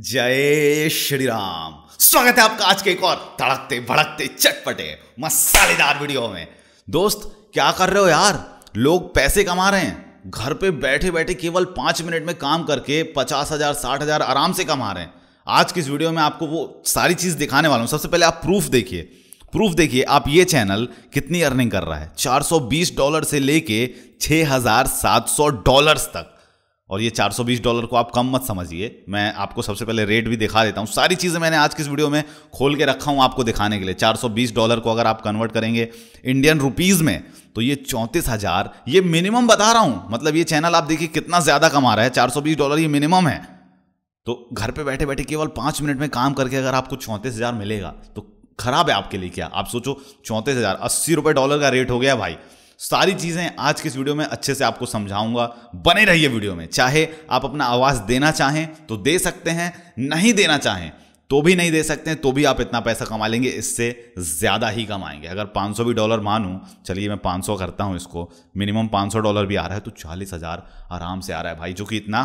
जय श्री राम स्वागत है आपका आज के एक और तड़कते भड़कते चटपटे मसालेदार वीडियो में दोस्त क्या कर रहे हो यार लोग पैसे कमा रहे हैं घर पे बैठे बैठे केवल पांच मिनट में काम करके पचास हजार साठ हजार आराम से कमा रहे हैं आज की इस वीडियो में आपको वो सारी चीज़ दिखाने वाला हूं सबसे पहले आप प्रूफ देखिए प्रूफ देखिए आप ये चैनल कितनी अर्निंग कर रहा है 420 डॉलर से लेके 6700 डॉलर्स तक और ये 420 डॉलर को आप कम मत समझिए मैं आपको सबसे पहले रेट भी दिखा देता हूँ सारी चीज़ें मैंने आज किस वीडियो में खोल के रखा हूँ आपको दिखाने के लिए 420 डॉलर को अगर आप कन्वर्ट करेंगे इंडियन रुपीज़ में तो ये चौंतीस हज़ार ये मिनिमम बता रहा हूँ मतलब ये चैनल आप देखिए कितना ज़्यादा कमा रहा है चार डॉलर ये मिनिमम है तो घर पर बैठे बैठे केवल पाँच मिनट में काम करके अगर आपको चौंतीस मिलेगा तो खराब है आपके लिए क्या आप सोचो चौंतीस हज़ार अस्सी डॉलर का रेट हो गया भाई सारी चीज़ें आज के इस वीडियो में अच्छे से आपको समझाऊंगा बने रहिए वीडियो में चाहे आप अपना आवाज़ देना चाहें तो दे सकते हैं नहीं देना चाहें तो भी नहीं दे सकते हैं तो भी आप इतना पैसा कमा लेंगे इससे ज़्यादा ही कमाएंगे अगर 500 भी डॉलर मानूं चलिए मैं 500 करता हूं इसको मिनिमम 500 डॉलर भी आ रहा है तो चालीस हज़ार आराम से आ रहा है भाई जो कि इतना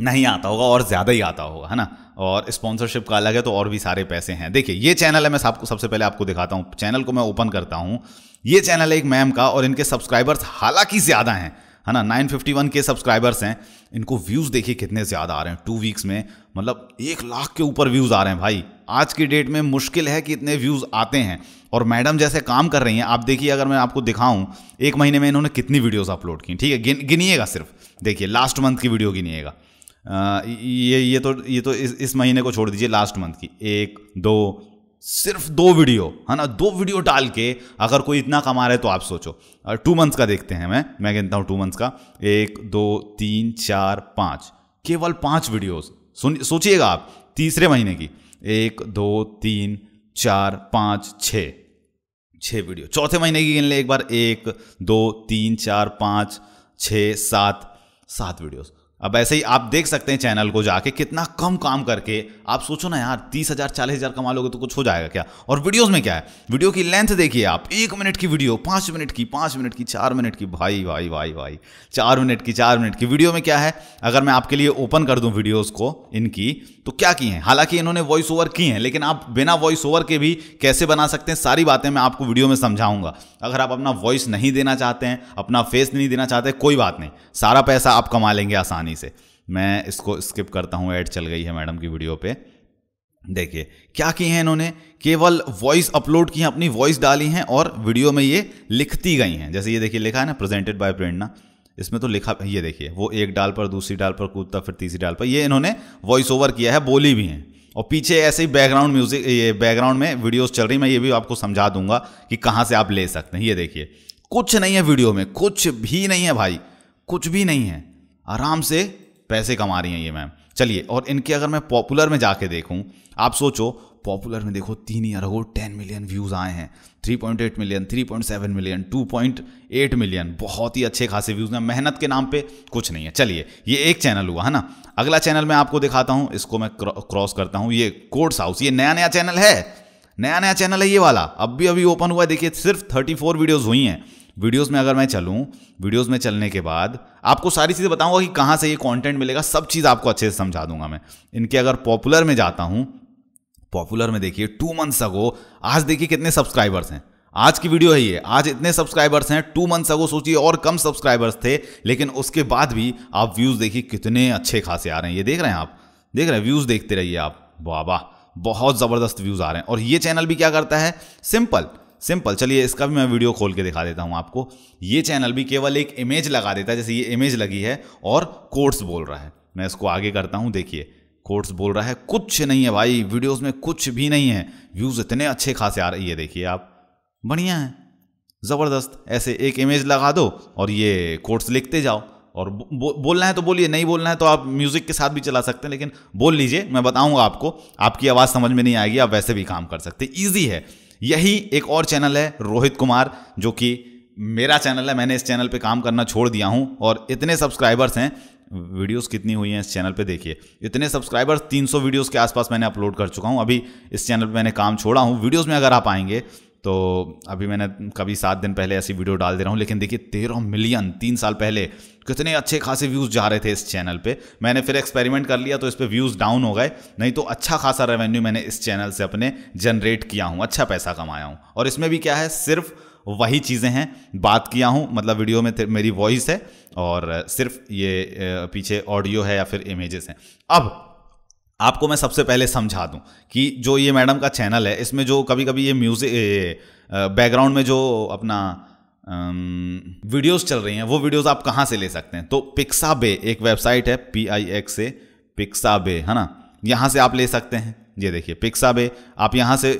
नहीं आता होगा और ज़्यादा ही आता होगा है ना और स्पॉन्सरशिप का अलग है तो और भी सारे पैसे हैं देखिए ये चैनल है मैं आपको सबसे पहले आपको दिखाता हूँ चैनल को मैं ओपन करता हूँ ये चैनल है एक मैम का और इनके सब्सक्राइबर्स हालांकि ज़्यादा हैं है ना 951 के सब्सक्राइबर्स हैं इनको व्यूज़ देखिए कितने ज़्यादा आ रहे हैं टू वीक्स में मतलब एक लाख के ऊपर व्यूज़ आ रहे हैं भाई आज की डेट में मुश्किल है कि इतने व्यूज़ आते हैं और मैडम जैसे काम कर रही हैं आप देखिए अगर मैं आपको दिखाऊं एक महीने में इन्होंने कितनी वीडियोस अपलोड की ठीक है गिनिएगा सिर्फ देखिए लास्ट मंथ की वीडियो गिनिएगा ये ये तो ये तो इस इस महीने को छोड़ दीजिए लास्ट मंथ की एक दो सिर्फ दो वीडियो है ना दो वीडियो डाल के अगर कोई इतना कमा रहा है तो आप सोचो टू मंथ्स का देखते हैं मैं मैं कहता हूँ टू मंथ्स का एक दो तीन चार पाँच केवल पाँच वीडियोस सुन सोचिएगा आप तीसरे महीने की एक दो तीन चार पाँच छः छः वीडियो चौथे महीने की गिन ले एक बार एक दो तीन चार पाँच छः सात सात वीडियोज अब ऐसे ही आप देख सकते हैं चैनल को जाके कितना कम काम करके आप सोचो ना यार तीस हजार चालीस हजार कमा लोगे तो कुछ हो जाएगा क्या और वीडियोस में क्या है वीडियो की लेंथ देखिए आप एक मिनट की वीडियो पाँच मिनट की पाँच मिनट की चार मिनट की भाई भाई भाई भाई चार मिनट की चार मिनट की वीडियो में क्या है अगर मैं आपके लिए ओपन कर दूँ वीडियोज़ को इनकी तो क्या की हैं हालांकि इन्होंने वॉइस ओवर की हैं लेकिन आप बिना वॉइस ओवर के भी कैसे बना सकते हैं सारी बातें मैं आपको वीडियो में समझाऊंगा अगर आप अपना वॉइस नहीं देना चाहते हैं अपना फेस नहीं देना चाहते कोई बात नहीं सारा पैसा आप कमा लेंगे आसानी आसानी से मैं इसको स्किप करता हूँ ऐड चल गई है मैडम की वीडियो पे देखिए क्या किए हैं इन्होंने केवल वॉइस अपलोड की है अपनी वॉइस डाली हैं और वीडियो में ये लिखती गई हैं जैसे ये देखिए लिखा है ना प्रेजेंटेड बाय प्रेरणा इसमें तो लिखा ये देखिए वो एक डाल पर दूसरी डाल पर कूदता फिर तीसरी डाल पर ये इन्होंने वॉइस ओवर किया है बोली भी हैं और पीछे ऐसे ही बैकग्राउंड म्यूजिक ये बैकग्राउंड में वीडियोस चल रही मैं ये भी आपको समझा दूंगा कि कहाँ से आप ले सकते हैं ये देखिए कुछ नहीं है वीडियो में कुछ भी नहीं है भाई कुछ भी नहीं है आराम से पैसे कमा रही हैं ये मैम चलिए और इनके अगर मैं पॉपुलर में जाके देखूं आप सोचो पॉपुलर में देखो तीन year ago ten million views आए हैं three point eight million three point seven million two point eight million बहुत ही अच्छे खासे व्यूज़ हैं मेहनत के नाम पे कुछ नहीं है चलिए ये एक चैनल हुआ है ना अगला चैनल मैं आपको दिखाता हूँ इसको मैं क्रॉस करता हूँ ये कोर्ट्स हाउस ये नया नया चैनल है नया नया चैनल है ये वाला अब भी अभी ओपन हुआ है देखिए सिर्फ थर्टी फोर वीडियोज़ हुई हैं वीडियोस में अगर मैं चलूँ वीडियोस में चलने के बाद आपको सारी चीज़ें बताऊंगा कि कहाँ से ये कंटेंट मिलेगा सब चीज़ आपको अच्छे से समझा दूंगा मैं इनके अगर पॉपुलर में जाता हूँ पॉपुलर में देखिए टू मंथ्स अगो आज देखिए कितने सब्सक्राइबर्स हैं आज की वीडियो है ये आज इतने सब्सक्राइबर्स हैं टू मंथ्स अगो सोचिए और कम सब्सक्राइबर्स थे लेकिन उसके बाद भी आप व्यूज़ देखिए कितने अच्छे खासे आ रहे हैं ये देख रहे हैं आप देख रहे हैं व्यूज़ देखते रहिए आप वाह वाह बहुत ज़बरदस्त व्यूज़ आ रहे हैं और ये चैनल भी क्या करता है सिंपल सिंपल चलिए इसका भी मैं वीडियो खोल के दिखा देता हूँ आपको ये चैनल भी केवल एक इमेज लगा देता है जैसे ये इमेज लगी है और कोर्ट्स बोल रहा है मैं इसको आगे करता हूँ देखिए कोर्ट्स बोल रहा है कुछ नहीं है भाई वीडियोस में कुछ भी नहीं है व्यूज़ इतने अच्छे खासे आ रही है देखिए आप बढ़िया है ज़बरदस्त ऐसे एक इमेज लगा दो और ये कोर्ट्स लिखते जाओ और बो, बोलना है तो बोलिए नहीं बोलना है तो आप म्यूज़िक के साथ भी चला सकते हैं लेकिन बोल लीजिए मैं बताऊंगा आपको आपकी आवाज़ समझ में नहीं आएगी आप वैसे भी काम कर सकते ईजी है यही एक और चैनल है रोहित कुमार जो कि मेरा चैनल है मैंने इस चैनल पे काम करना छोड़ दिया हूँ और इतने सब्सक्राइबर्स हैं वीडियोस कितनी हुई हैं इस चैनल पे देखिए इतने सब्सक्राइबर्स 300 वीडियोस के आसपास मैंने अपलोड कर चुका हूँ अभी इस चैनल पे मैंने काम छोड़ा हूँ वीडियोस में अगर आप आएंगे तो अभी मैंने कभी सात दिन पहले ऐसी वीडियो डाल दे रहा हूँ लेकिन देखिए तेरह मिलियन तीन साल पहले कितने अच्छे खासे व्यूज़ जा रहे थे इस चैनल पे मैंने फिर एक्सपेरिमेंट कर लिया तो इस पर व्यूज़ डाउन हो गए नहीं तो अच्छा खासा रेवेन्यू मैंने इस चैनल से अपने जनरेट किया हूँ अच्छा पैसा कमाया हूँ और इसमें भी क्या है सिर्फ वही चीज़ें हैं बात किया हूँ मतलब वीडियो में मेरी वॉइस है और सिर्फ ये पीछे ऑडियो है या फिर इमेजेस हैं अब आपको मैं सबसे पहले समझा दूं कि जो ये मैडम का चैनल है इसमें जो कभी कभी ये म्यूज़िक बैकग्राउंड में जो अपना वीडियोस चल रही हैं वो वीडियोस आप कहाँ से ले सकते हैं तो पिक्सा बे एक वेबसाइट है पी आई एक्स ए पिक्सा बे है ना यहाँ से आप ले सकते हैं ये देखिए पिक्सा बे आप यहाँ से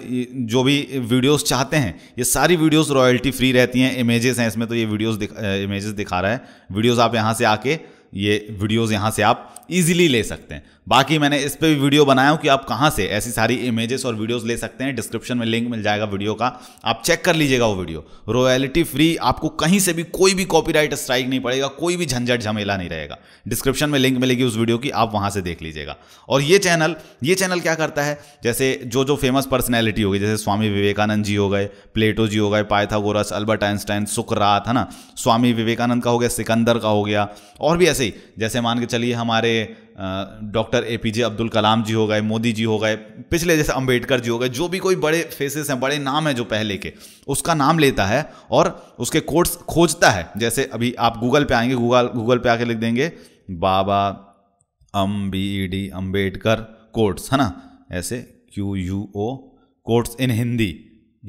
जो भी वीडियोस चाहते हैं ये सारी वीडियोस रॉयल्टी फ्री रहती हैं इमेजेस हैं इसमें तो ये वीडियोस दिख, इमेजेस दिखा रहा है वीडियोस आप यहाँ से आके ये वीडियोस यहाँ से आप इजीली ले सकते हैं बाकी मैंने इस पर भी वीडियो बनाया हूँ कि आप कहाँ से ऐसी सारी इमेजेस और वीडियोस ले सकते हैं डिस्क्रिप्शन में लिंक मिल जाएगा वीडियो का आप चेक कर लीजिएगा वो वीडियो रॉयलिटी फ्री आपको कहीं से भी कोई भी कॉपीराइट स्ट्राइक नहीं पड़ेगा कोई भी झंझट झमेला नहीं रहेगा डिस्क्रिप्शन में लिंक मिलेगी उस वीडियो की आप वहाँ से देख लीजिएगा और ये चैनल ये चैनल क्या करता है जैसे जो जो फेमस पर्सनैलिटी होगी जैसे स्वामी विवेकानंद जी हो गए प्लेटो जी हो गए पाइथागोरस अल्बर्ट आइंस्टाइन सुकरात है ना स्वामी विवेकानंद का हो गया सिकंदर का हो गया और भी ऐसे ही जैसे मान के चलिए हमारे doctor A P J Abdul Kalam ji हो गए मोदी जी हो गए पिछले जैसे अंबेडकर जी हो गए जो भी कोई बड़े फेसेस हैं बड़े नाम हैं जो पहले के उसका नाम लेता है और उसके कोर्ट्स खोजता है जैसे अभी आप गूगल पे आएंगे गूगल गूगल पे आके लिख देंगे Baba M B E D Ambedkar quotes है ना ऐसे Q U O quotes in Hindi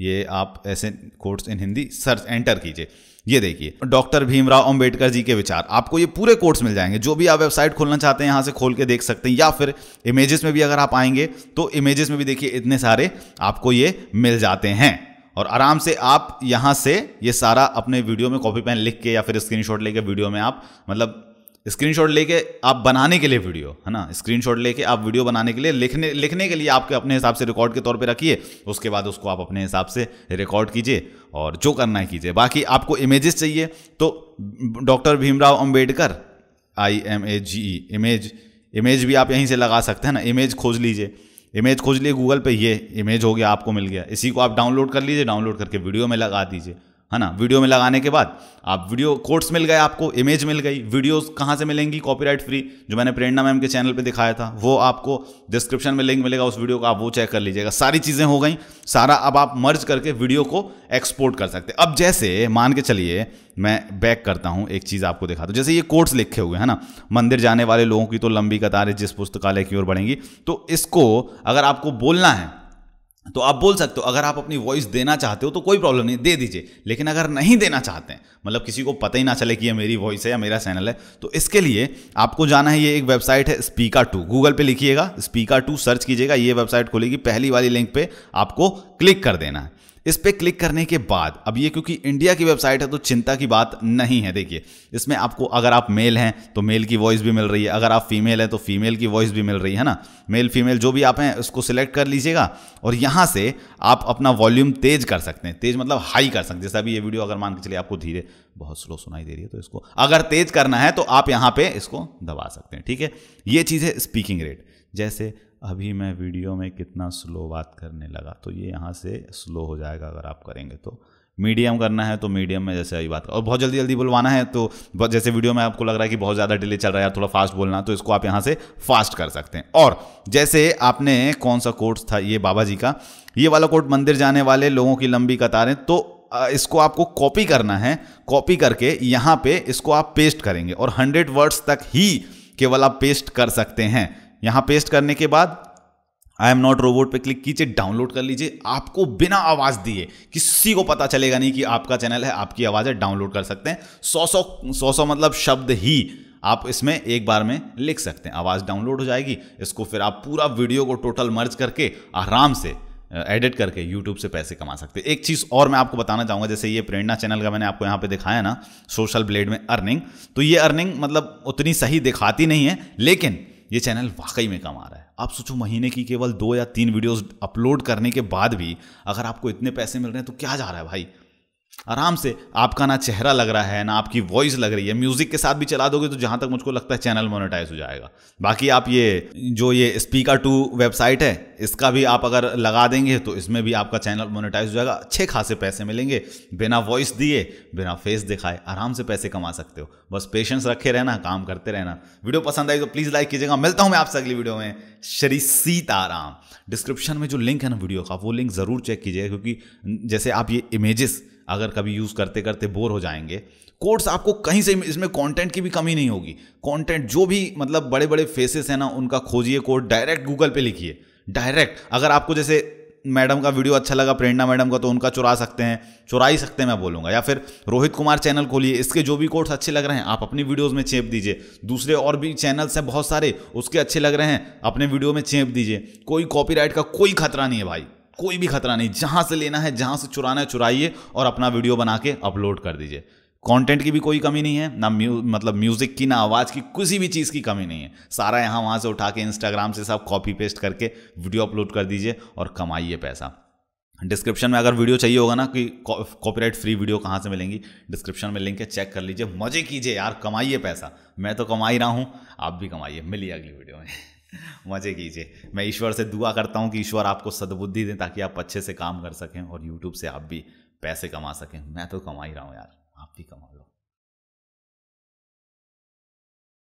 ये आप ऐसे quotes in Hindi search enter कीजिए ये देखिए डॉक्टर भीमराव अंबेडकर जी के विचार आपको ये पूरे कोर्स मिल जाएंगे जो भी आप वेबसाइट खोलना चाहते हैं यहाँ से खोल के देख सकते हैं या फिर इमेजेस में भी अगर आप आएंगे तो इमेजेस में भी देखिए इतने सारे आपको ये मिल जाते हैं और आराम से आप यहां से ये सारा अपने वीडियो में कॉपी पेन लिख के या फिर स्क्रीनशॉट लेके वीडियो में आप मतलब स्क्रीनशॉट लेके आप बनाने के लिए वीडियो है ना स्क्रीनशॉट लेके आप वीडियो बनाने के लिए लिखने लिखने के लिए आपके अपने हिसाब से रिकॉर्ड के तौर पे रखिए उसके बाद उसको आप अपने हिसाब से रिकॉर्ड कीजिए और जो करना है कीजिए बाकी आपको इमेजेस चाहिए तो doctor Bhimrao Ambedkar I M A G E image image भी आप यहीं से लगा सकते हैं ना इमेज खोज लीजिए इमेज खोज लिए गूगल पे ये इमेज हो गया आपको मिल गया इसी को आप डाउनलोड कर लीजिए डाउनलोड करके वीडियो में लगा दीजिए है ना वीडियो में लगाने के बाद आप वीडियो कोर्ट्स मिल गए आपको इमेज मिल गई वीडियोस कहाँ से मिलेंगी कॉपीराइट फ्री जो मैंने प्रेरणा मैम के चैनल पे दिखाया था वो आपको डिस्क्रिप्शन में लिंक मिलेगा उस वीडियो का आप वो चेक कर लीजिएगा सारी चीज़ें हो गई सारा अब आप मर्ज करके वीडियो को एक्सपोर्ट कर सकते अब जैसे मान के चलिए मैं बैक करता हूँ एक चीज़ आपको दिखाता हूँ जैसे ये कोर्ट्स लिखे हुए हैं ना मंदिर जाने वाले लोगों की तो लंबी कतारें जिस पुस्तकालय की ओर बढ़ेंगी तो इसको अगर आपको बोलना है तो आप बोल सकते हो अगर आप अपनी वॉइस देना चाहते हो तो कोई प्रॉब्लम नहीं दे दीजिए लेकिन अगर नहीं देना चाहते हैं मतलब किसी को पता ही ना चले कि ये मेरी वॉइस है या मेरा चैनल है तो इसके लिए आपको जाना है ये एक वेबसाइट है स्पीकर टू गूगल पे लिखिएगा स्पीकर टू सर्च कीजिएगा ये वेबसाइट खोलेगी पहली वाली लिंक पे आपको क्लिक कर देना है इस पर क्लिक करने के बाद अब ये क्योंकि इंडिया की वेबसाइट है तो चिंता की बात नहीं है देखिए इसमें आपको अगर आप मेल हैं तो मेल की वॉइस भी मिल रही है अगर आप फीमेल हैं तो फीमेल की वॉइस भी मिल रही है ना मेल फीमेल जो भी आप हैं उसको सिलेक्ट कर लीजिएगा और यहाँ से आप अपना वॉल्यूम तेज कर सकते हैं तेज मतलब हाई कर सकते हैं जैसे अभी ये वीडियो अगर मान के चलिए आपको धीरे बहुत स्लो सुनाई दे रही है तो इसको अगर तेज करना है तो आप यहाँ पर इसको दबा सकते हैं ठीक है ये चीज़ है स्पीकिंग रेट जैसे अभी मैं वीडियो में कितना स्लो बात करने लगा तो ये यहाँ से स्लो हो जाएगा अगर आप करेंगे तो मीडियम करना है तो मीडियम में जैसे अभी बात और बहुत जल्दी जल्दी बुलवाना है तो जैसे वीडियो में आपको लग रहा है कि बहुत ज़्यादा डिले चल रहा है थोड़ा फास्ट बोलना तो इसको आप यहाँ से फास्ट कर सकते हैं और जैसे आपने कौन सा कोर्ट था ये बाबा जी का ये वाला कोर्ट मंदिर जाने वाले लोगों की लंबी कतारें तो इसको आपको कॉपी करना है कॉपी करके यहाँ पे इसको आप पेस्ट करेंगे और हंड्रेड वर्ड्स तक ही केवल आप पेस्ट कर सकते हैं यहां पेस्ट करने के बाद आई एम नॉट रोबोट पे क्लिक कीजिए डाउनलोड कर लीजिए आपको बिना आवाज दिए किसी को पता चलेगा नहीं कि आपका चैनल है आपकी आवाज है डाउनलोड कर सकते हैं सौ सौ सौ सौ मतलब शब्द ही आप इसमें एक बार में लिख सकते हैं आवाज़ डाउनलोड हो जाएगी इसको फिर आप पूरा वीडियो को टोटल मर्ज करके आराम से एडिट करके यूट्यूब से पैसे कमा सकते हैं एक चीज़ और मैं आपको बताना चाहूंगा जैसे ये प्रेरणा चैनल का मैंने आपको यहाँ पे दिखाया ना सोशल ब्लेड में अर्निंग तो ये अर्निंग मतलब उतनी सही दिखाती नहीं है लेकिन ये चैनल वाकई में कमा रहा है आप सोचो महीने की केवल दो या तीन वीडियोस अपलोड करने के बाद भी अगर आपको इतने पैसे मिल रहे हैं तो क्या जा रहा है भाई आराम से आपका ना चेहरा लग रहा है ना आपकी वॉइस लग रही है म्यूजिक के साथ भी चला दोगे तो जहां तक मुझको लगता है चैनल मोनेटाइज हो जाएगा बाकी आप ये जो ये स्पीकर टू वेबसाइट है इसका भी आप अगर लगा देंगे तो इसमें भी आपका चैनल मोनेटाइज हो जाएगा अच्छे खासे पैसे मिलेंगे बिना वॉइस दिए बिना फेस दिखाए आराम से पैसे कमा सकते हो बस पेशेंस रखे रहना काम करते रहना वीडियो पसंद आई तो प्लीज़ लाइक कीजिएगा मिलता हूँ मैं आपसे अगली वीडियो में श्री सीताराम डिस्क्रिप्शन में जो लिंक है ना वीडियो का वो लिंक ज़रूर चेक कीजिएगा क्योंकि जैसे आप ये इमेजेस अगर कभी यूज़ करते करते बोर हो जाएंगे कोर्ट्स आपको कहीं से इसमें कंटेंट की भी कमी नहीं होगी कंटेंट जो भी मतलब बड़े बड़े फेसेस हैं ना उनका खोजिए कोर्ट डायरेक्ट गूगल पे लिखिए डायरेक्ट अगर आपको जैसे मैडम का वीडियो अच्छा लगा प्रेरणा मैडम का तो उनका चुरा सकते हैं चुरा ही सकते हैं मैं बोलूँगा या फिर रोहित कुमार चैनल खोलिए इसके जो भी कोर्स अच्छे लग रहे हैं आप अपनी वीडियोज़ में चेप दीजिए दूसरे और भी चैनल्स हैं बहुत सारे उसके अच्छे लग रहे हैं अपने वीडियो में चेप दीजिए कोई कॉपीराइट का कोई खतरा नहीं है भाई कोई भी खतरा नहीं जहाँ से लेना है जहाँ से चुराना है चुराइए और अपना वीडियो बना के अपलोड कर दीजिए कंटेंट की भी कोई कमी नहीं है ना म्यू मतलब म्यूज़िक की ना आवाज़ की किसी भी चीज़ की कमी नहीं है सारा यहाँ वहाँ से उठा के इंस्टाग्राम से सब कॉपी पेस्ट करके वीडियो अपलोड कर दीजिए और कमाइए पैसा डिस्क्रिप्शन में अगर वीडियो चाहिए होगा ना कि कॉपीराइट फ्री वीडियो कहाँ से मिलेंगी डिस्क्रिप्शन में लिंक है चेक कर लीजिए मज़े कीजिए यार कमाइए पैसा मैं तो कमा ही रहा हूँ आप भी कमाइए मिलिए अगली वीडियो में मज़े कीजिए मैं ईश्वर से दुआ करता हूँ कि ईश्वर आपको सदबुद्धि दें ताकि आप अच्छे से काम कर सकें और यूट्यूब से आप भी पैसे कमा सकें मैं तो कमा ही रहा हूँ यार आप भी कमा लो